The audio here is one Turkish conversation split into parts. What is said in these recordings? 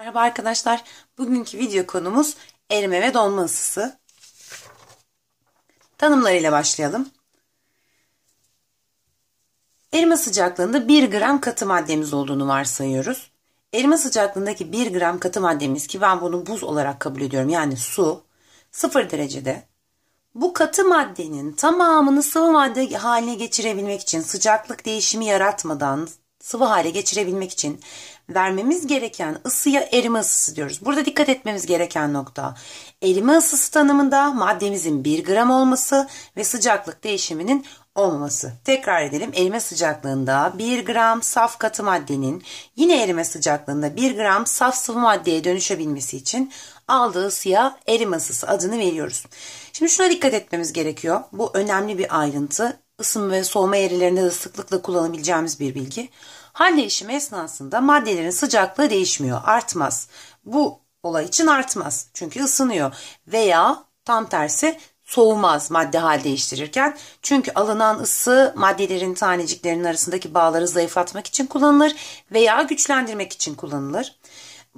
Merhaba arkadaşlar. Bugünkü video konumuz erime ve donma ısısı. Tanımlarıyla başlayalım. Erime sıcaklığında 1 gram katı maddemiz olduğunu varsayıyoruz. Erime sıcaklığındaki 1 gram katı maddemiz ki ben bunu buz olarak kabul ediyorum yani su 0 derecede. Bu katı maddenin tamamını sıvı madde haline geçirebilmek için sıcaklık değişimi yaratmadan sıvı hale geçirebilmek için vermemiz gereken ısıya erime ısısı diyoruz. Burada dikkat etmemiz gereken nokta erime ısısı tanımında maddemizin 1 gram olması ve sıcaklık değişiminin olmaması. Tekrar edelim erime sıcaklığında 1 gram saf katı maddenin yine erime sıcaklığında 1 gram saf sıvı maddeye dönüşebilmesi için aldığı ısıya erime ısısı adını veriyoruz. Şimdi şuna dikkat etmemiz gerekiyor. Bu önemli bir ayrıntı. Isınma ve soğuma eğrilerinde de sıklıkla kullanabileceğimiz bir bilgi. Halde değişimi esnasında maddelerin sıcaklığı değişmiyor, artmaz. Bu olay için artmaz çünkü ısınıyor veya tam tersi soğumaz madde hal değiştirirken. Çünkü alınan ısı maddelerin taneciklerinin arasındaki bağları zayıflatmak için kullanılır veya güçlendirmek için kullanılır.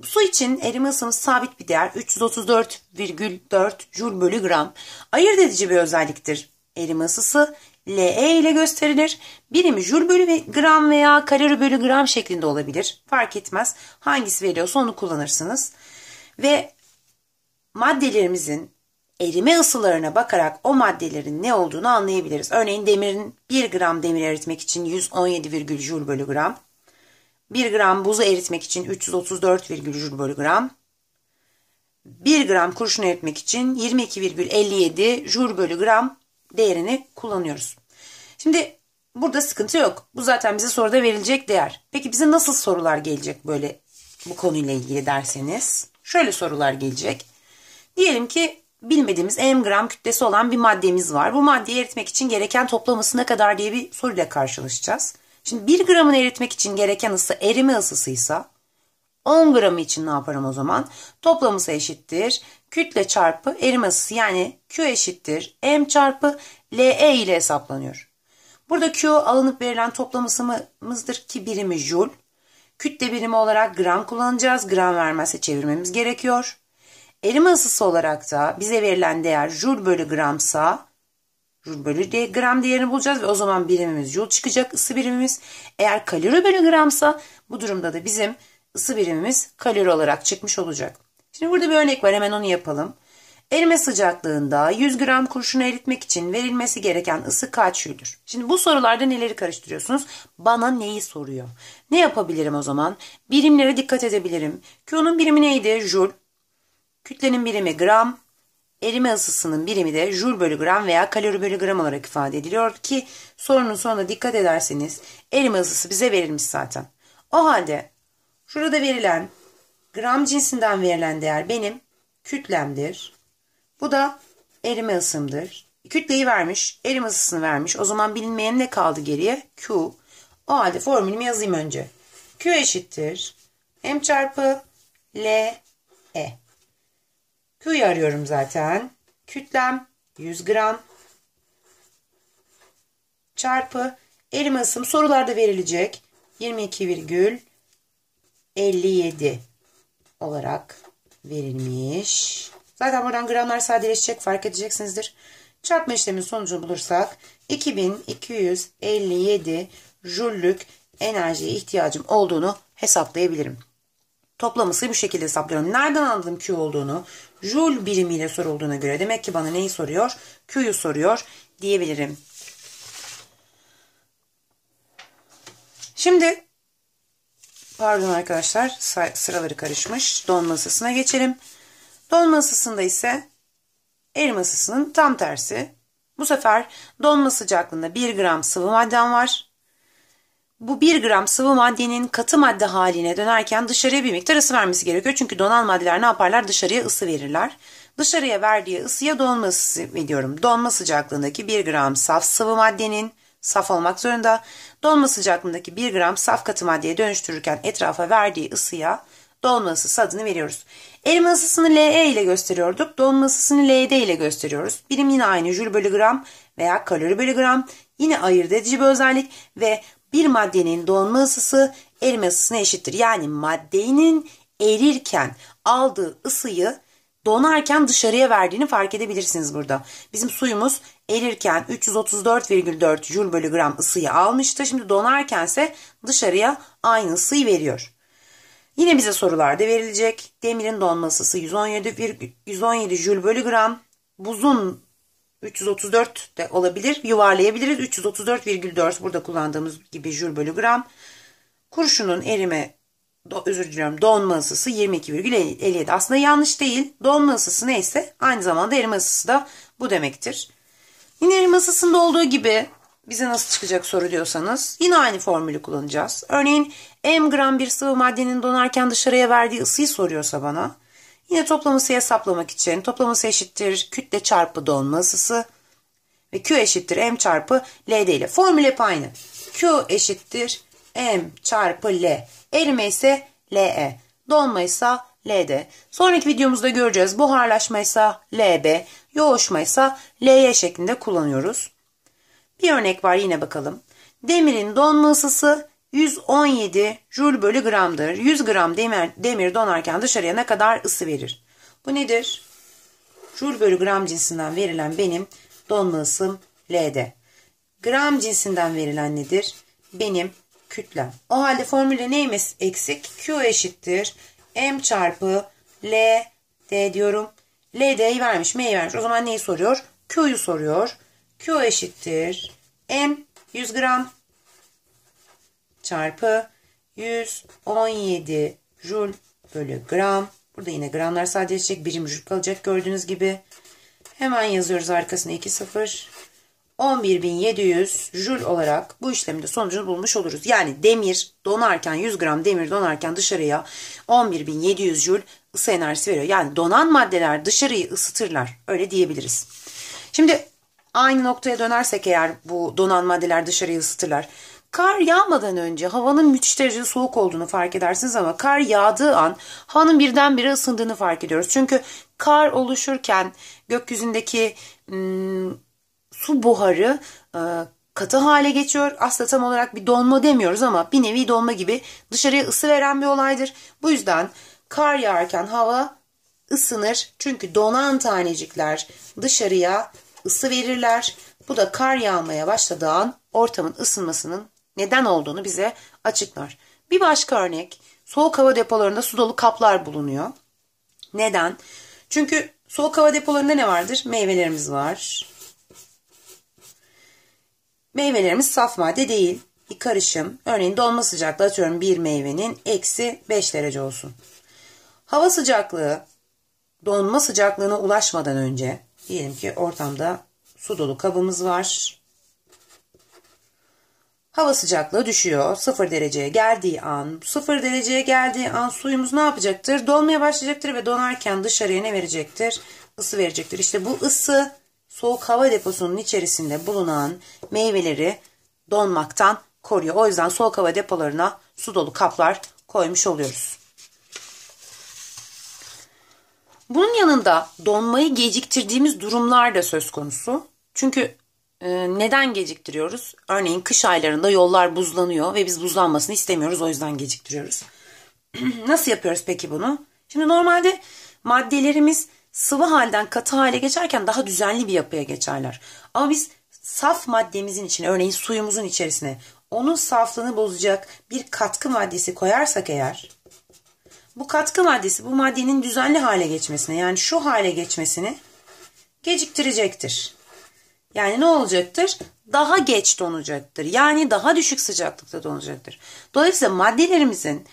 Su için erime ısımız sabit bir değer 334,4 Joule bölü gram. Ayırt edici bir özelliktir. Erime ısısı LE ile gösterilir. Birimi jül bölü gram veya kalori bölü gram şeklinde olabilir. Fark etmez. Hangisi veriyorsa onu kullanırsınız. Ve maddelerimizin erime ısılarına bakarak o maddelerin ne olduğunu anlayabiliriz. Örneğin demirin 1 gram demir eritmek için 117, jül bölü gram. 1 gram buzu eritmek için 334, jül bölü gram. 1 gram kurşun eritmek için 22,57 jül bölü gram değerini kullanıyoruz. Şimdi burada sıkıntı yok. Bu zaten bize soruda verilecek değer. Peki bize nasıl sorular gelecek böyle bu konuyla ilgili derseniz? Şöyle sorular gelecek. Diyelim ki bilmediğimiz m gram kütlesi olan bir maddemiz var. Bu maddeyi eritmek için gereken toplaması ne kadar diye bir soruyla karşılaşacağız. Şimdi 1 gramını eritmek için gereken ısı erime ısısıysa 10 gramı için ne yaparım o zaman? Toplamısı eşittir kütle çarpı erim ısısı yani Q eşittir M çarpı LE ile hesaplanıyor. Burada Q alınıp verilen toplam ısımızdır ki birimi jul. Kütle birimi olarak gram kullanacağız. Gram vermezse çevirmemiz gerekiyor. Erime ısısı olarak da bize verilen değer jul bölü gramsa jul bölü de, gram değerini bulacağız ve o zaman birimimiz jul çıkacak ısı birimimiz. Eğer kalori bölü gramsa bu durumda da bizim ısı birimimiz kalori olarak çıkmış olacak. Şimdi burada bir örnek var hemen onu yapalım. Erime sıcaklığında 100 gram kurşunu eritmek için verilmesi gereken ısı kaç jüldür? Şimdi bu sorularda neleri karıştırıyorsunuz? Bana neyi soruyor? Ne yapabilirim o zaman? Birimlere dikkat edebilirim. Q'nun birimi neydi? Jül. Kütlenin birimi gram. Erime ısısının birimi de jül bölü gram veya kalori bölü gram olarak ifade ediliyor ki sorunun sonunda dikkat ederseniz erime ısısı bize verilmiş zaten. O halde şurada verilen Gram cinsinden verilen değer benim kütlemdir. Bu da erime ısımdır. Kütleyi vermiş, erim ısısını vermiş. O zaman bilinmeyen ne kaldı geriye? Q. O halde formülümü yazayım önce. Q eşittir. M çarpı L E. Q'yu arıyorum zaten. Kütlem 100 gram çarpı erime ısım sorularda verilecek 22,57 olarak verilmiş. Zaten buradan gramlar sadeleşecek fark edeceksinizdir. Çarpma işlemin sonucunu bulursak 2257 jüllük enerjiye ihtiyacım olduğunu hesaplayabilirim. Toplaması bu şekilde hesaplıyorum. Nereden anladım Q olduğunu? Joule birimiyle sorulduğuna göre demek ki bana neyi soruyor? Q'yu soruyor diyebilirim. Şimdi Pardon arkadaşlar sıraları karışmış. Don masasına geçelim. Don masasında ise el masasının tam tersi. Bu sefer donma sıcaklığında 1 gram sıvı madden var. Bu 1 gram sıvı maddenin katı madde haline dönerken dışarıya bir miktar ısı vermesi gerekiyor. Çünkü donan maddeler ne yaparlar? Dışarıya ısı verirler. Dışarıya verdiği ısıya donma ısısı veriyorum. Donma sıcaklığındaki 1 gram saf sıvı maddenin saf olmak zorunda. Dolma sıcaklığındaki 1 gram saf katı maddeye dönüştürürken etrafa verdiği ısıya dolma ısısı adını veriyoruz. Erime ısısını LE ile gösteriyorduk. Dolma ısısını LD ile gösteriyoruz. Birim yine aynı jül bölü gram veya kalori bölü gram. Yine ayırt edici bir özellik ve bir maddenin donma ısısı erime ısısına eşittir. Yani maddenin erirken aldığı ısıyı donarken dışarıya verdiğini fark edebilirsiniz burada. Bizim suyumuz erirken 334,4 Joule bölü gram ısıyı almıştı. Şimdi donarken ise dışarıya aynı ısıyı veriyor. Yine bize sorularda verilecek. Demirin donma ısısı 117, 117 Joule bölü gram. Buzun 334 de olabilir. Yuvarlayabiliriz. 334,4 burada kullandığımız gibi Joule bölü gram. Kurşunun erime do, özür diliyorum donma ısısı 22,57. Aslında yanlış değil. Donma ısısı neyse aynı zamanda erime ısısı da bu demektir. Yine masasında olduğu gibi bize nasıl çıkacak soru diyorsanız yine aynı formülü kullanacağız. Örneğin m gram bir sıvı maddenin donarken dışarıya verdiği ısıyı soruyorsa bana yine toplaması hesaplamak için toplaması eşittir kütle çarpı donma ısısı ve Q eşittir m çarpı L ile formül hep aynı. Q eşittir m çarpı L. Erime ise LE. Donma ise LD. Sonraki videomuzda göreceğiz. Buharlaşma ise LB yoğuşma ise LY şeklinde kullanıyoruz. Bir örnek var yine bakalım. Demirin donma ısısı 117 jül bölü gramdır. 100 gram demir, demir donarken dışarıya ne kadar ısı verir? Bu nedir? Jül bölü gram cinsinden verilen benim donma ısım L'de. Gram cinsinden verilen nedir? Benim kütlem. O halde formüle neyimiz eksik? Q eşittir. M çarpı L D diyorum. L'de vermiş, M'yi vermiş. O zaman neyi soruyor? Q'yu soruyor. Q eşittir. M 100 gram çarpı 117 jul bölü gram. Burada yine gramlar sadece Birim jul kalacak gördüğünüz gibi. Hemen yazıyoruz arkasına 2 sıfır. 11.700 jül olarak bu işlemde sonucunu bulmuş oluruz. Yani demir donarken 100 gram demir donarken dışarıya 11.700 jül ısı enerjisi veriyor. Yani donan maddeler dışarıyı ısıtırlar öyle diyebiliriz. Şimdi aynı noktaya dönersek eğer bu donan maddeler dışarıyı ısıtırlar. Kar yağmadan önce havanın müthiş derecede soğuk olduğunu fark edersiniz ama kar yağdığı an havanın birdenbire ısındığını fark ediyoruz. Çünkü kar oluşurken gökyüzündeki ım, hmm, su buharı e, katı hale geçiyor. Aslında tam olarak bir donma demiyoruz ama bir nevi donma gibi dışarıya ısı veren bir olaydır. Bu yüzden kar yağarken hava ısınır. Çünkü donan tanecikler dışarıya ısı verirler. Bu da kar yağmaya başladığı an ortamın ısınmasının neden olduğunu bize açıklar. Bir başka örnek soğuk hava depolarında su dolu kaplar bulunuyor. Neden? Çünkü soğuk hava depolarında ne vardır? Meyvelerimiz var, Meyvelerimiz saf madde değil. Bir karışım. Örneğin dolma sıcaklığı atıyorum bir meyvenin eksi 5 derece olsun. Hava sıcaklığı donma sıcaklığına ulaşmadan önce diyelim ki ortamda su dolu kabımız var. Hava sıcaklığı düşüyor. 0 dereceye geldiği an, 0 dereceye geldiği an suyumuz ne yapacaktır? Donmaya başlayacaktır ve donarken dışarıya ne verecektir? Isı verecektir. İşte bu ısı soğuk hava deposunun içerisinde bulunan meyveleri donmaktan koruyor. O yüzden soğuk hava depolarına su dolu kaplar koymuş oluyoruz. Bunun yanında donmayı geciktirdiğimiz durumlar da söz konusu. Çünkü e, neden geciktiriyoruz? Örneğin kış aylarında yollar buzlanıyor ve biz buzlanmasını istemiyoruz o yüzden geciktiriyoruz. Nasıl yapıyoruz peki bunu? Şimdi normalde maddelerimiz sıvı halden katı hale geçerken daha düzenli bir yapıya geçerler. Ama biz saf maddemizin içine, örneğin suyumuzun içerisine onun saflığını bozacak bir katkı maddesi koyarsak eğer bu katkı maddesi bu maddenin düzenli hale geçmesine yani şu hale geçmesini geciktirecektir. Yani ne olacaktır? Daha geç donacaktır. Yani daha düşük sıcaklıkta donacaktır. Dolayısıyla maddelerimizin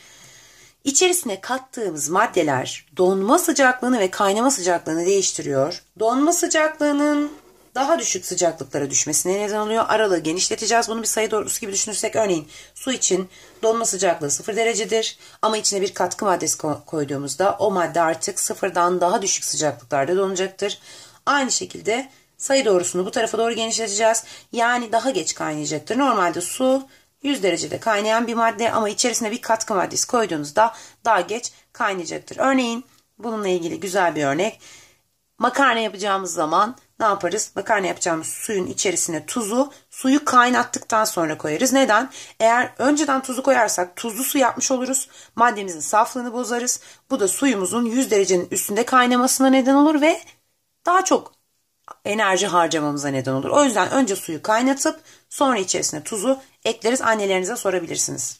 İçerisine kattığımız maddeler donma sıcaklığını ve kaynama sıcaklığını değiştiriyor. Donma sıcaklığının daha düşük sıcaklıklara düşmesine neden oluyor. Aralığı genişleteceğiz. Bunu bir sayı doğrusu gibi düşünürsek örneğin su için donma sıcaklığı 0 derecedir. Ama içine bir katkı maddesi koyduğumuzda o madde artık sıfırdan daha düşük sıcaklıklarda donacaktır. Aynı şekilde sayı doğrusunu bu tarafa doğru genişleteceğiz. Yani daha geç kaynayacaktır. Normalde su 100 derecede kaynayan bir madde ama içerisine bir katkı maddesi koyduğunuzda daha geç kaynayacaktır. Örneğin bununla ilgili güzel bir örnek. Makarna yapacağımız zaman ne yaparız? Makarna yapacağımız suyun içerisine tuzu, suyu kaynattıktan sonra koyarız. Neden? Eğer önceden tuzu koyarsak tuzlu su yapmış oluruz. Maddemizin saflığını bozarız. Bu da suyumuzun 100 derecenin üstünde kaynamasına neden olur ve daha çok enerji harcamamıza neden olur. O yüzden önce suyu kaynatıp sonra içerisine tuzu ekleriz. Annelerinize sorabilirsiniz.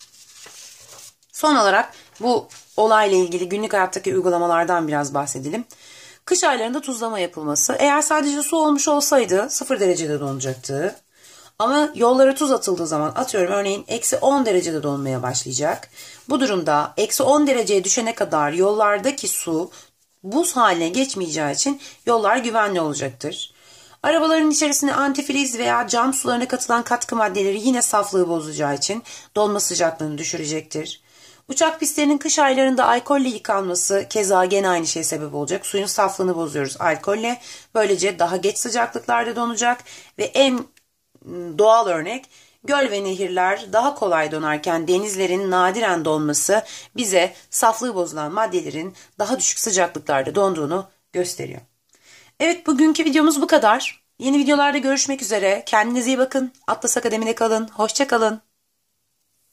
Son olarak bu olayla ilgili günlük hayattaki uygulamalardan biraz bahsedelim. Kış aylarında tuzlama yapılması. Eğer sadece su olmuş olsaydı sıfır derecede donacaktı. Ama yollara tuz atıldığı zaman atıyorum örneğin eksi 10 derecede donmaya başlayacak. Bu durumda eksi 10 dereceye düşene kadar yollardaki su buz haline geçmeyeceği için yollar güvenli olacaktır. Arabaların içerisine antifriz veya cam sularına katılan katkı maddeleri yine saflığı bozacağı için donma sıcaklığını düşürecektir. Uçak pistlerinin kış aylarında alkolle yıkanması keza gene aynı şey sebep olacak. Suyun saflığını bozuyoruz alkolle. Böylece daha geç sıcaklıklarda donacak ve en ıı, doğal örnek Göl ve nehirler daha kolay donarken denizlerin nadiren donması bize saflığı bozulan maddelerin daha düşük sıcaklıklarda donduğunu gösteriyor. Evet bugünkü videomuz bu kadar. Yeni videolarda görüşmek üzere. Kendinize iyi bakın. Atlas Akademi'de kalın. Hoşçakalın.